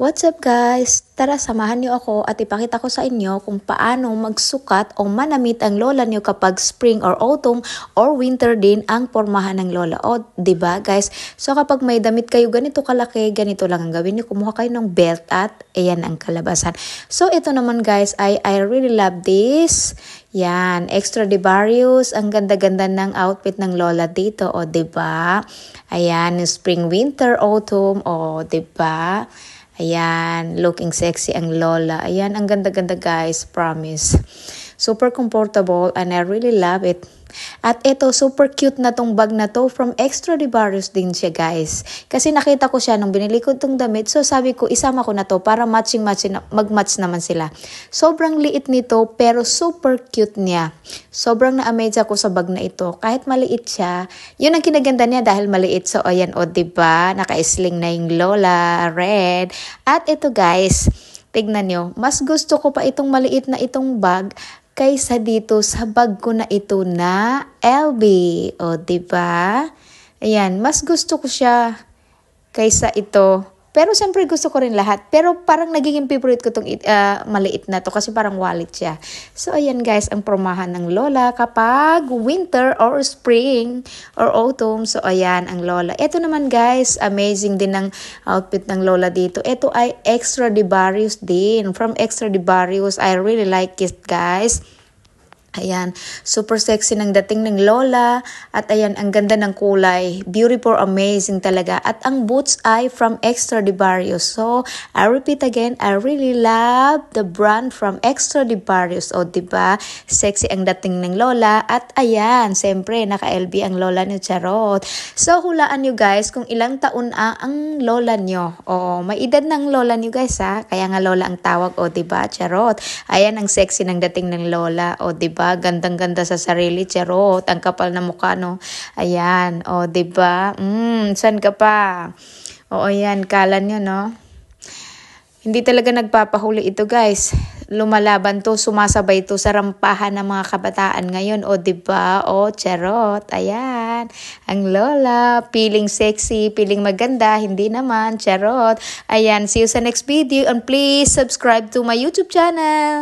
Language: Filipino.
What's up guys? Tara samahan niyo ako at ipakita ko sa inyo kung paano magsukat o manamit ang lola niyo kapag spring or autumn or winter din ang pormahan ng lola. O, ba diba, guys? So kapag may damit kayo ganito kalaki, ganito lang ang gawin niyo. Kumuha kayo ng belt at ayan ang kalabasan. So ito naman guys, I, I really love this. Yan, extra de Ang ganda-ganda ng outfit ng lola dito, o 'di ba? Ayan, spring, winter, autumn, o 'di ba? Ayan, looking sexy ang Lola. Ayan, ang ganda-ganda guys, promise. Super comfortable and I really love it. At ito, super cute na tong bag na to. From Extra Ribaros din siya guys. Kasi nakita ko siya nung binili ko tong damit. So sabi ko, isama ko na to para matching-matching, mag-match naman sila. Sobrang liit nito pero super cute niya. Sobrang na-amaze ako sa bag na ito. Kahit maliit siya, yun ang kinaganda niya dahil maliit. So ayan o, oh, diba? Naka-sling na yung Lola, red. At ito guys, Tignan nyo, mas gusto ko pa itong maliit na itong bag kaysa dito sa bag ko na ito na LB. O, ba diba? Ayan, mas gusto ko siya kaysa ito pero siyempre gusto ko rin lahat. Pero parang nagiging favorite ko tong uh, maliit na to kasi parang wallet siya. So ayan guys, ang promahan ng Lola kapag winter or spring or autumn. So ayan ang Lola. Ito naman guys, amazing din ang outfit ng Lola dito. Ito ay extra de din. From extra de I really like it guys. Ayan, super sexy ng dating ng Lola at ayan, ang ganda ng kulay. Beautiful, amazing talaga. At ang boots ay from Extra de Barrio. So, I repeat again, I really love the brand from Extra de Barrios. O, di ba Sexy ang dating ng Lola. At ayan, siyempre, naka-LB ang Lola ni Charot. So, hulaan nyo guys kung ilang taon na ang Lola nyo. O, may edad ng Lola nyo guys ha. Kaya nga Lola ang tawag. O, di ba Charot. Ayan, ang sexy ng dating ng Lola. O, di ba ba? Diba? Gandang-ganda sa sarili, charot. Ang kapal na mukha, no? Ayan, o, oh, ba? Diba? Mm, saan ka pa? oh, ayan. kala nyo, no? Hindi talaga nagpapahuli ito, guys. Lumalaban to, sumasabay to sa rampahan ng mga kabataan ngayon. O, di ba? O, charot. Ayan. Ang lola. Feeling sexy, feeling maganda. Hindi naman, charot. Ayan. See you sa next video. And please subscribe to my YouTube channel.